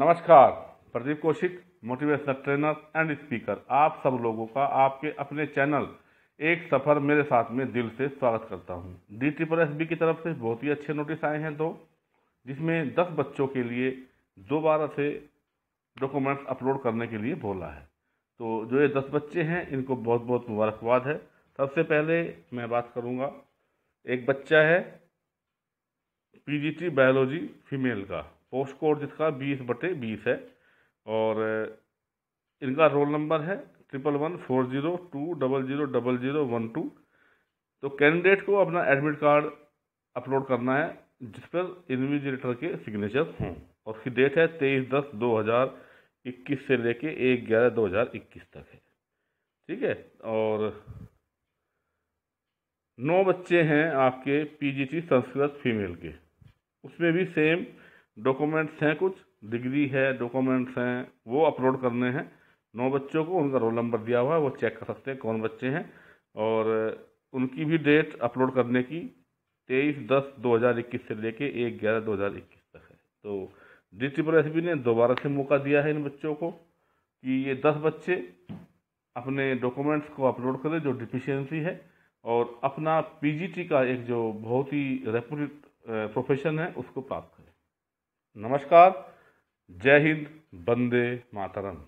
नमस्कार Pradeep Kaushik motivational trainer and speaker आप सब लोगों का आपके अपने चैनल एक सफ़र मेरे साथ में दिल से स्वागत करता हूं। डी ट्रिपल एस बी की तरफ से बहुत ही अच्छे नोटिस आए हैं दो जिसमें दस बच्चों के लिए दोबारा से डॉक्यूमेंट्स अपलोड करने के लिए बोला है तो जो ये दस बच्चे हैं इनको बहुत बहुत मुबारकबाद है सबसे पहले मैं बात करूँगा एक बच्चा है पीजीटी बायोलॉजी फीमेल का पोस्ट कोड जिसका बीस बटे बीस है और इनका रोल नंबर है triple one four zero two double zero double zero one two तो कैंडिडेट को अपना एडमिट कार्ड अपलोड करना है जिस पर इन्विजिलेटर के सिग्नेचर हों और उसकी डेट है तेईस दस दो हज़ार इक्कीस से लेके एक ग्यारह दो हज़ार इक्कीस तक है ठीक है और नौ बच्चे हैं आपके पीजीटी संस्कृत फीमेल के उसमें भी सेम डॉक्यूमेंट्स हैं कुछ डिग्री है डॉक्यूमेंट्स हैं वो अपलोड करने हैं नौ बच्चों को उनका रोल नंबर दिया हुआ है वो चेक कर सकते हैं कौन बच्चे हैं और उनकी भी डेट अपलोड करने की तेईस दस दो हज़ार इक्कीस से लेके एक ग्यारह दो हज़ार इक्कीस तक है तो डी पर एस बी ने दोबारा से मौका दिया है इन बच्चों को कि ये दस बच्चे अपने डॉक्यूमेंट्स को अपलोड करें जो डिफिशियंसी है और अपना टी का एक जो बहुत ही रेपुटेड प्रोफेशन है उसको प्राप्त करें नमस्कार जय हिंद बंदे मातरम